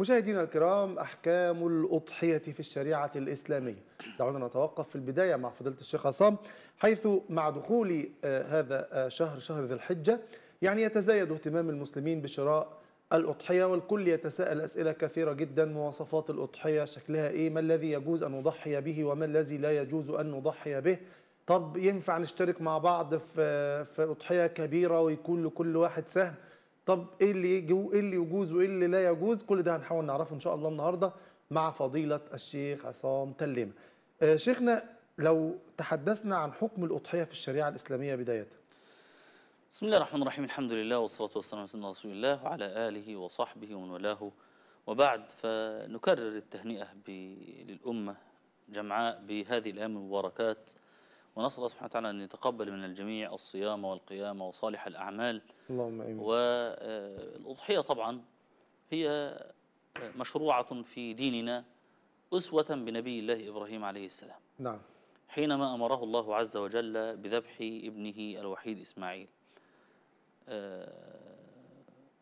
مشاهدينا الكرام احكام الاضحيه في الشريعه الاسلاميه دعونا نتوقف في البدايه مع فضيله الشيخ عصام حيث مع دخول آه، هذا آه، شهر شهر ذي الحجه يعني يتزايد اهتمام المسلمين بشراء الاضحيه والكل يتساءل اسئله كثيره جدا مواصفات الاضحيه شكلها ايه ما الذي يجوز ان نضحي به وما الذي لا يجوز ان نضحي به طب ينفع نشترك مع بعض في آه، اضحيه كبيره ويكون لكل واحد سهم طب ايه اللي ايه اللي يجوز وايه اللي لا يجوز كل ده هنحاول نعرفه ان شاء الله النهارده مع فضيله الشيخ عصام تلمه آه شيخنا لو تحدثنا عن حكم الاضحيه في الشريعه الاسلاميه بدايه بسم الله الرحمن الرحيم الحمد لله والصلاه والسلام على سيدنا رسول الله وعلى اله وصحبه ومن والاه وبعد فنكرر التهنئه للامه جمعاء بهذه الايام المباركات ونسأل الله سبحانه وتعالى أن يتقبل من الجميع الصيام والقيام وصالح الأعمال اللهم آمين والأضحية طبعا هي مشروعة في ديننا أسوة بنبي الله إبراهيم عليه السلام نعم حينما أمره الله عز وجل بذبح ابنه الوحيد إسماعيل آه،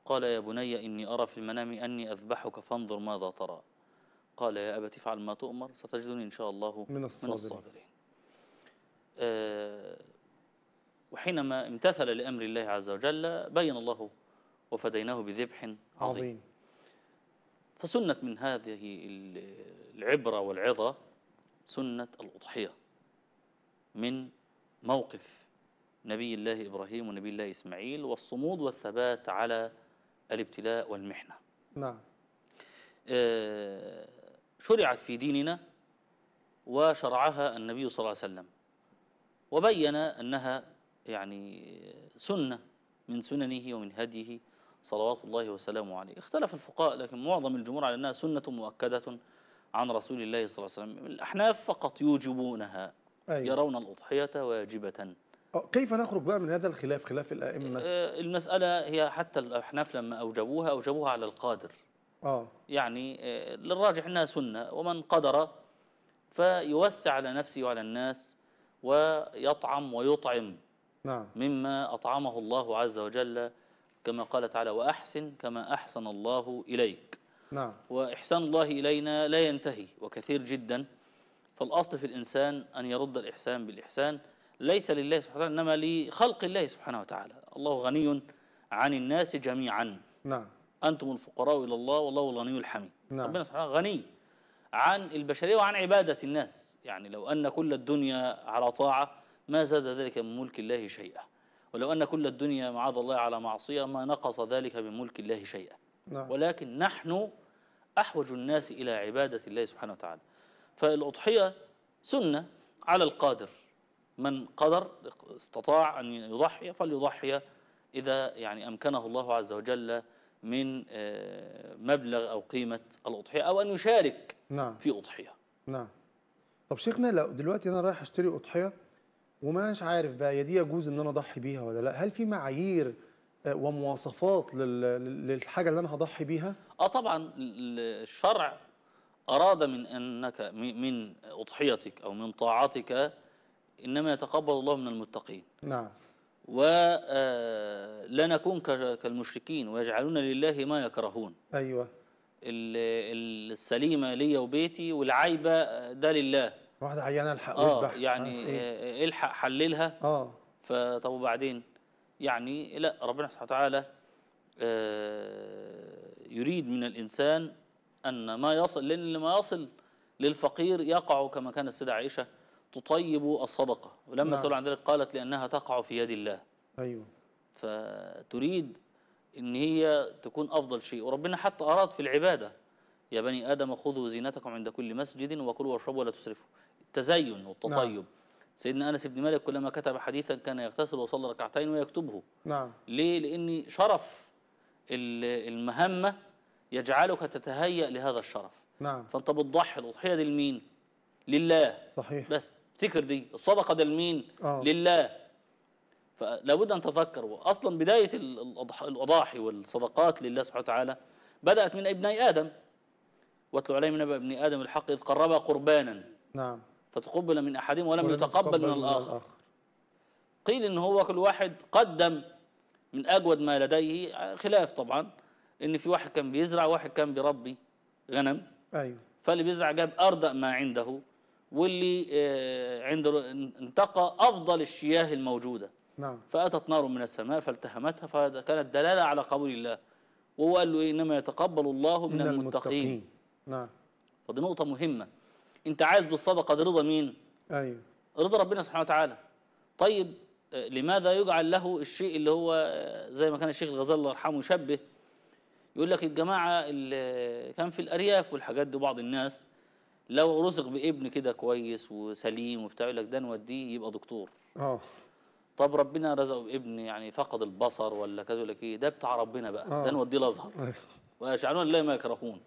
قال يا بني إني أرى في المنام أني أذبحك فانظر ماذا ترى قال يا أبت افعل ما تؤمر ستجدني إن شاء الله من الصابرين, من الصابرين. آه، وحينما امتثل لأمر الله عز وجل بين الله وفديناه بذبح عظيم, عظيم. فسنت من هذه العبرة والعظة سنة الأضحية من موقف نبي الله إبراهيم ونبي الله إسماعيل والصمود والثبات على الابتلاء والمحنة نعم آه، شرعت في ديننا وشرعها النبي صلى الله عليه وسلم وبين أنها يعني سنة من سننه ومن هديه صلوات الله وسلامه عليه اختلف الفقهاء لكن معظم الجمهور على أنها سنة مؤكدة عن رسول الله صلى الله عليه وسلم الأحناف فقط يوجبونها أيوة. يرون الأضحية واجبة كيف نخرج بقى من هذا الخلاف خلاف الأئمة آه، المسألة هي حتى الأحناف لما أوجبوها أوجبوها على القادر آه. يعني آه، للراجح أنها سنة ومن قدر فيوسع على نفسه وعلى الناس ويطعم ويطعم نعم. مما أطعمه الله عز وجل كما قال تعالى وأحسن كما أحسن الله إليك نعم. وإحسان الله إلينا لا ينتهي وكثير جدا فالأصل في الإنسان أن يرد الإحسان بالإحسان ليس لله سبحانه وتعالى إنما لخلق الله سبحانه وتعالى الله غني عن الناس جميعا نعم. أنتم الفقراء إلى الله والله الغني الحميد نعم. ربنا سبحانه غني عن البشرية وعن عبادة الناس يعني لو أن كل الدنيا على طاعة ما زاد ذلك من ملك الله شيئا ولو أن كل الدنيا معاذ الله على معصية ما نقص ذلك من ملك الله شيئا نعم. ولكن نحن أحوج الناس إلى عبادة الله سبحانه وتعالى فالأضحية سنة على القادر من قدر استطاع أن يضحي فليضحي إذا يعني أمكنه الله عز وجل من آه، مبلغ أو قيمة الأضحية أو أن يشارك نعم. في أضحية نعم طب شيخنا لو دلوقتي أنا رايح أشتري أضحية ومش عارف بقى هي دي يجوز إن أنا أضحي بيها ولا لا هل في معايير آه، ومواصفات للحاجة اللي أنا هضحي بيها؟ آه طبعا الشرع أراد من أنك من أضحيتك أو من طاعتك إنما يتقبل الله من المتقين نعم ولا آه، نكون كالمشركين ويجعلون لله ما يكرهون أيوة السليمة لي وبيتي والعيبة آه، ده لله واحدة عيانة الحق اه يعني إيه؟ آه، الحق حللها اه فطب وبعدين يعني لا ربنا سبحانه وتعالى يريد من الإنسان أن ما يصل لأن ما يصل للفقير يقع كما كان السيدة عائشة تطيب الصدقة ولما نعم. سألوا عن ذلك قالت لأنها تقع في يد الله أيوة فتريد إن هي تكون أفضل شيء وربنا حتى أراد في العبادة يا بني آدم خذوا زينتكم عند كل مسجد وكلوا واشربوا ولا تسرفوا التزين والتطيب نعم. سيدنا أنس بن مالك كلما كتب حديثا كان يغتسل وصلى ركعتين ويكتبه نعم ليه؟ لأن شرف المهمة يجعلك تتهيأ لهذا الشرف نعم فأنت بتضحي الأضحية دي لمين؟ لله صحيح بس افتكر دي الصدقه ده لمين آه. لله فلابد ان تتذكر واصلا بدايه الاضاحي والصدقات لله سبحانه وتعالى بدات من ابناء ادم واتلو عليهم نبأ ابن ادم الحق اذ قربا قربانا نعم فتقبل من احدهم ولم, ولم يتقبل من, من الآخر. الاخر قيل ان هو كل واحد قدم من اجود ما لديه خلاف طبعا ان في واحد كان بيزرع واحد كان بيربي غنم ايوه فاللي بيزرع جاب اردأ ما عنده واللي آه، عند انتقى أفضل الشياه الموجودة نعم. فأتت نار من السماء فالتهمتها فكانت دلالة على قبول الله وهو قال له إيه إنما يتقبل الله من, من المتقين. المتقين نعم فدي نقطة مهمة أنت عايز بالصدقة دي رضا مين؟ أيوه رضا ربنا سبحانه وتعالى طيب آه، لماذا يجعل له الشيء اللي هو آه، زي ما كان الشيخ الغزالي الله يرحمه يشبه يقول لك الجماعة اللي كان في الأرياف والحاجات دي بعض الناس لو رزق بابن كده كويس وسليم وبتاع يقول لك ده نوديه يبقى دكتور اه طب ربنا رزقه بابن يعني فقد البصر ولا كذا ولا ايه ده بتاع ربنا بقى أوه. ده نوديه الازهر أيوه. ويجعلون لا ما يكرهون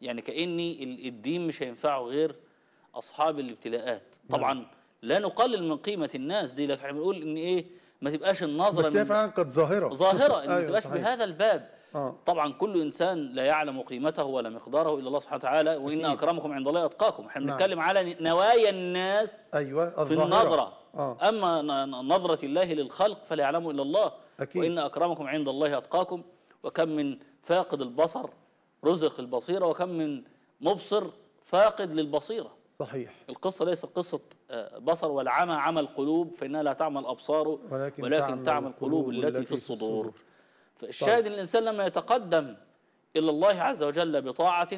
يعني كاني الدين مش هينفعه غير اصحاب الابتلاءات نعم. طبعا لا نقلل من قيمه الناس دي لكن احنا بنقول ان ايه ما تبقاش النظره بس هي فعلا كانت ظاهره ظاهره ان أيوه ما تبقاش صحيح. بهذا الباب آه. طبعا كل انسان لا يعلم قيمته ولا مقداره الا الله سبحانه وتعالى وان أكيد. اكرمكم عند الله اتقاكم احنا نعم. بنتكلم نعم. على نوايا الناس أيوة. في النظره آه. اما نظره الله للخلق فلا يعلمه الا الله أكيد. وان اكرمكم عند الله اتقاكم وكم من فاقد البصر رزق البصيره وكم من مبصر فاقد للبصيره صحيح القصه ليست قصه آه، بصر والعمى عمى القلوب فانها لا تعمل الابصار ولكن, ولكن تعمل القلوب التي في الصدور, الصدور. فالشاهد طيب. الإنسان لما يتقدم إلى الله عز وجل بطاعة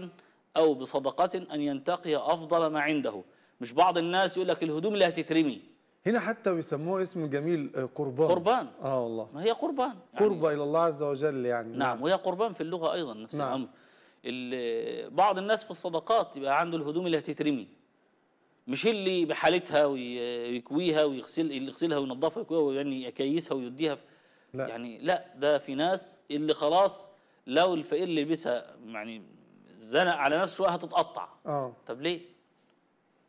أو بصدقة أن ينتقي أفضل ما عنده مش بعض الناس يقول لك الهدوم اللي هتترمي هنا حتى بيسموه اسم جميل آه، قربان قربان اه والله ما هي قربان يعني قربة إلى الله عز وجل يعني نعم, نعم. وهي قربان في اللغة أيضا نفس نعم. الأمر بعض الناس في الصدقات يبقى عنده الهدوم اللي هتترمي مش اللي بحالتها ويكويها ويغسل اللي يغسلها وينظفها ويكويها ويعني يكيسها ويديها في لا. يعني لا ده في ناس اللي خلاص لو الفقير اللي لبسها يعني زنق على نفسه شويه هتتقطع اه طب ليه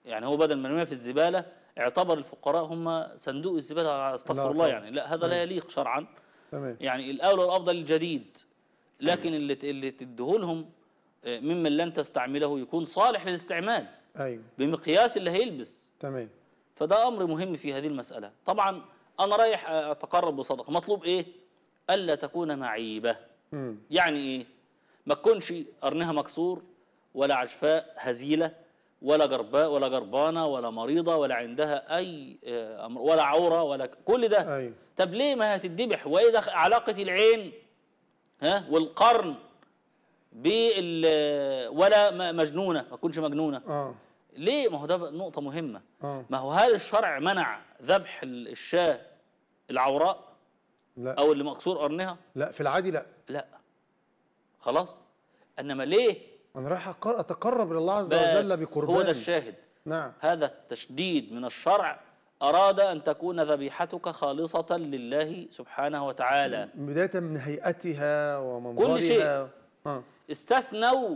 يعني هو بدل ما يرميها في الزباله اعتبر الفقراء هم صندوق الزباله استغفر الله يعني لا هذا لا أيوه. يليق شرعا تمام يعني الاولى والافضل الجديد لكن اللي اللي تديهولهم آه، ممن لن تستعمله يكون صالح للاستعمال ايوه بمقياس اللي هيلبس تمام فده امر مهم في هذه المساله طبعا انا رايح اتقرب بصدقه مطلوب ايه الا تكون معيبه يعني ايه ما تكونش قرنها مكسور ولا عجفاء هزيله ولا جرباء ولا جربانه ولا مريضه ولا عندها اي آه، امر ولا عوره ولا كل ده أي. طب ليه ما هتدبح وايه علاقه العين ها والقرن بال ولا مجنونه ما تكونش مجنونه آه. ليه ما هو ده نقطه مهمه آه. ما هو هل الشرع منع ذبح الشاه العوراء لا او اللي مكسور قرنها لا في العادي لا لا خلاص انما ليه انا رايح اتقرب الى الله عز وجل بقربان هو ده الشاهد نعم هذا التشديد من الشرع أراد أن تكون ذبيحتك خالصة لله سبحانه وتعالى بداية من هيئتها ومنظرها كل شيء ها. آه. استثنوا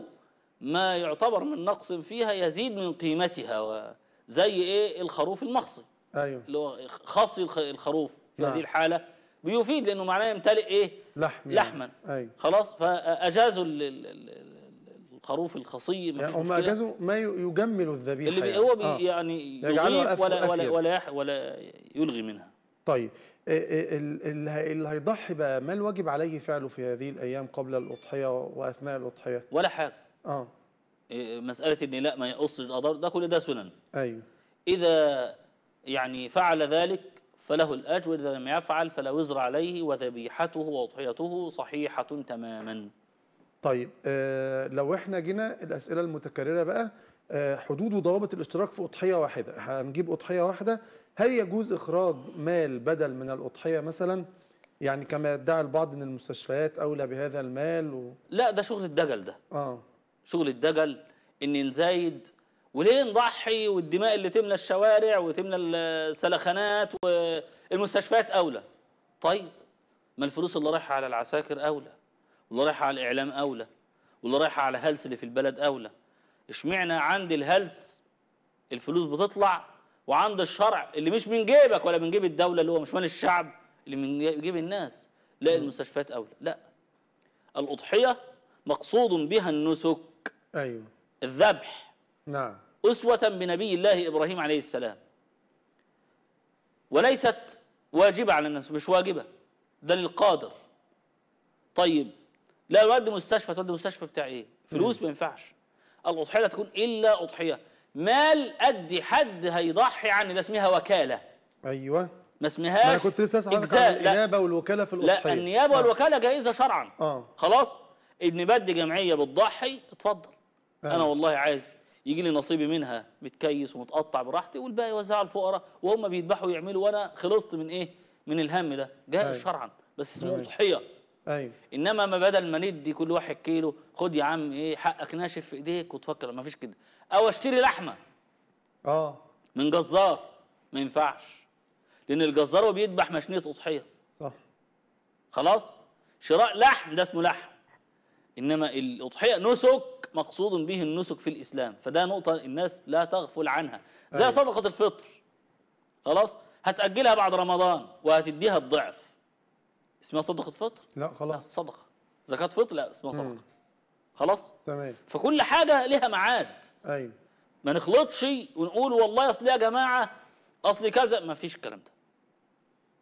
ما يعتبر من نقص فيها يزيد من قيمتها زي إيه الخروف المخصي أيوه. اللي هو خاصي الخروف في هذه نعم. الحالة بيفيد لأنه معناه يمتلئ إيه لحم يعني. لحما أي. خلاص فأجازوا الخروف الخصي ما يعني هم اجازوا ما يجمل الذبيحه اللي يعني. هو آه. بي آه. يعني يضيف ولا ولا ولا, ولا يلغي منها طيب اللي هيضحي بقى ما الواجب عليه فعله في هذه الايام قبل الاضحيه واثناء الاضحيه ولا حاجه اه مساله ان لا ما يقصش الأضرار ده كل ده سنن ايوه اذا يعني فعل ذلك فله الأجر إذا لم يفعل فلا وزر عليه وذبيحته وأضحيته صحيحة تماما طيب آه لو احنا جينا الأسئلة المتكررة بقى آه حدود وضوابط الاشتراك في أضحية واحدة هنجيب أضحية واحدة هل يجوز إخراج مال بدل من الأضحية مثلا يعني كما يدعي البعض أن المستشفيات أولى بهذا المال و... لا ده شغل الدجل ده آه. شغل الدجل أن نزايد وليه نضحي والدماء اللي تملى الشوارع وتملى السلخانات والمستشفيات أولى طيب ما الفلوس اللي رايحة على العساكر أولى واللي رايحة على الإعلام أولى واللي رايحة على هلس اللي في البلد أولى اشمعنى عند الهلس الفلوس بتطلع وعند الشرع اللي مش من جيبك ولا من جيب الدولة اللي هو مش مال الشعب اللي من جيب الناس لا المستشفيات أولى لا الأضحية مقصود بها النسك أيوه الذبح نعم أسوة بنبي الله إبراهيم عليه السلام وليست واجبة على الناس مش واجبة ده للقادر طيب لا يودي مستشفى تودي مستشفى بتاع ايه فلوس ما ينفعش الأضحية لا تكون إلا أضحية مال أدي حد هيضحي عن ده اسمها وكالة أيوة ما اسمهاش ما كنت لسه اسال عن النيابه والوكاله في الاضحيه لا النيابه آه. والوكاله جائزه شرعا آه. خلاص ابن بدي جمعيه بتضحي اتفضل آه. انا والله عايز يجي لي نصيبي منها متكيس ومتقطع براحتي والباقي يوزعها على الفقراء وهم بيذبحوا ويعملوا وانا خلصت من ايه من الهم ده جائز أيوه. شرعا بس اسمه أيوه. اضحيه ايوه انما ما بدل ما ندي كل واحد كيلو خد يا عم ايه حقك ناشف في ايديك وتفكر ما فيش كده او اشتري لحمه اه من جزار ما ينفعش لان الجزار هو بيذبح مشنيه اضحيه صح خلاص شراء لحم ده اسمه لحم انما الاضحيه نسك مقصود به النسك في الإسلام فده نقطة الناس لا تغفل عنها زي أيوة. صدقة الفطر خلاص هتأجلها بعد رمضان وهتديها الضعف اسمها صدقة فطر لا خلاص لا صدقة زكاة فطر لا اسمها صدقة خلاص تمام فكل حاجة لها معاد أيوه ما نخلطش ونقول والله أصل يا جماعة أصل كذا ما فيش الكلام ده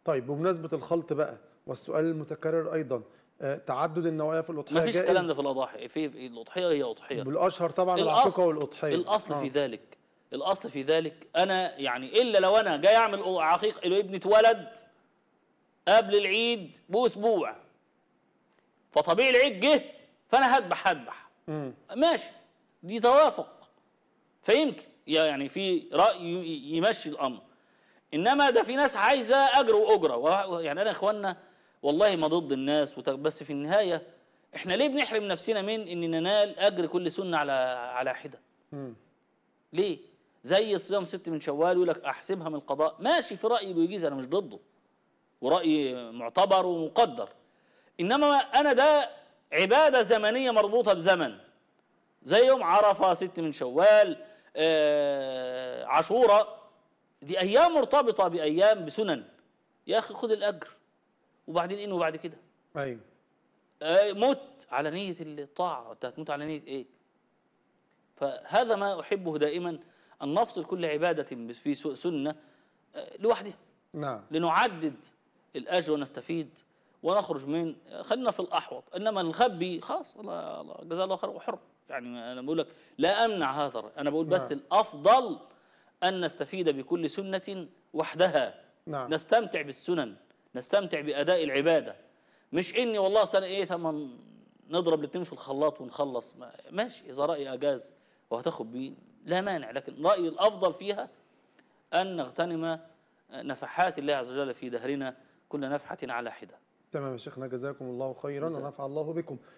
طيب بمناسبة الخلط بقى والسؤال المتكرر أيضا تعدد النوايا في الاضحيه مفيش الكلام ده في الاضاحي في الاضحيه هي اضحيه بالاشهر طبعا العقيقه والاضحيه الاصل آه. في ذلك الاصل في ذلك انا يعني الا لو انا جاي اعمل عقيق ابني اتولد قبل العيد باسبوع فطبيعي العيد جه فانا هذبح هذبح ماشي دي توافق فيمكن يعني في راي يمشي الامر انما ده في ناس عايزه اجر واجره يعني انا اخواننا والله ما ضد الناس بس في النهايه احنا ليه بنحرم نفسنا من ان ننال اجر كل سنه على على حده ليه زي صيام ست من شوال يقول لك احسبها من القضاء ماشي في رايي بيجيز انا مش ضده وراي معتبر ومقدر انما انا ده عباده زمنيه مربوطه بزمن زي يوم عرفه ست من شوال آه عاشوراء دي ايام مرتبطه بايام بسنن يا اخي خد الاجر وبعدين إنه بعد كده أيوه آه مت على نية الطاعة أنت هتموت على نية إيه فهذا ما أحبه دائما أن نفصل كل عبادة في سنة آه، لوحدها نعم لنعدد الأجر ونستفيد ونخرج من خلينا في الأحوط إنما الخبي خلاص الله جزاء جزاه الله خير وحر يعني أنا بقول لك لا أمنع هذا أنا بقول نعم. بس الأفضل أن نستفيد بكل سنة وحدها نعم. نستمتع بالسنن نستمتع بأداء العبادة مش إني والله سنة إيه تمام نضرب الاثنين في الخلاط ونخلص ماشي إذا رأي أجاز وهتاخد بيه لا مانع لكن رأيي الأفضل فيها أن نغتنم نفحات الله عز وجل في دهرنا كل نفحة على حدة تمام يا شيخنا جزاكم الله خيرا ونفع الله بكم